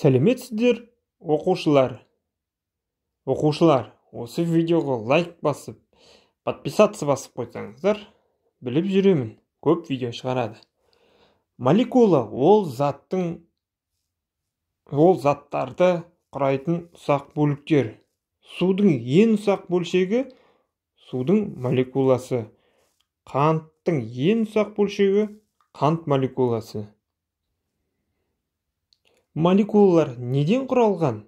сәлеметсіздер оқушылар оқушылар осы видеоға лайк басып подписаться басып қойсаңыздар біліп жүремін көп видео шығарады молекула ол заттың ол заттарды құрайтын ұсақ бөліктер судың ең ұсақ бөлшегі судың молекуласы қанттың ең ұсақ бөлшегі қант молекуласы молекулалар неден құралған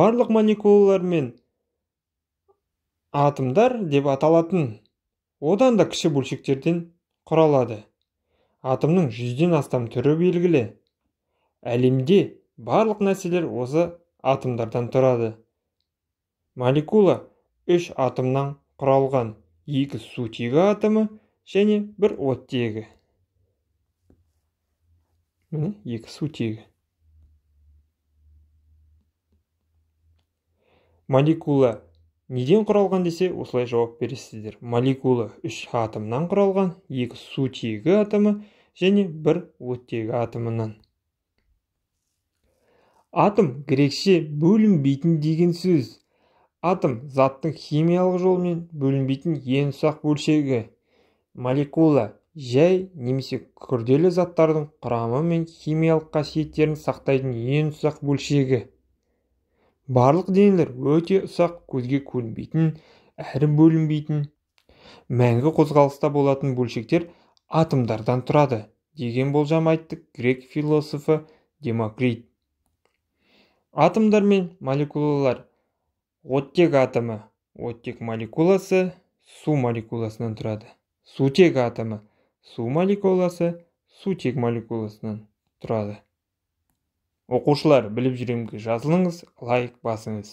барлық молекулалар мен атомдар деп аталатын одан да кіші бөлшектерден құралады атомның жүзден астам түрі белгілі әлемде барлық нәрселер осы атомдардан тұрады молекула үш атомнан құралған екі сутегі атомы және бір оттегі міне екі сутегі. молекула неден құралған десе осылай жауап бересіздер молекула үш атомнан құралған екі сутегі атомы және бір оттегі атомынан атом грекше бөлінбейтін деген сөз атом заттың химиялық жолмен бөлінбейтін ең ұсақ бөлшегі молекула жай немесе күрделі заттардың құрамы мен химиялық қасиеттерін сақтайтын ең ұсақ бөлшегі барлық денелер өте ұсақ көзге көрінбейтін әрі бөлінбейтін мәңгі қозғалыста болатын бөлшектер атомдардан тұрады деген болжам айтты грек философы демокрит атомдар мен молекулалар оттек атомы оттек молекуласы су молекуласынан тұрады сутек атомы су молекуласы сутек молекуласынан тұрады оқушылар біліп жүремге жазылыңыз лайк басыңыз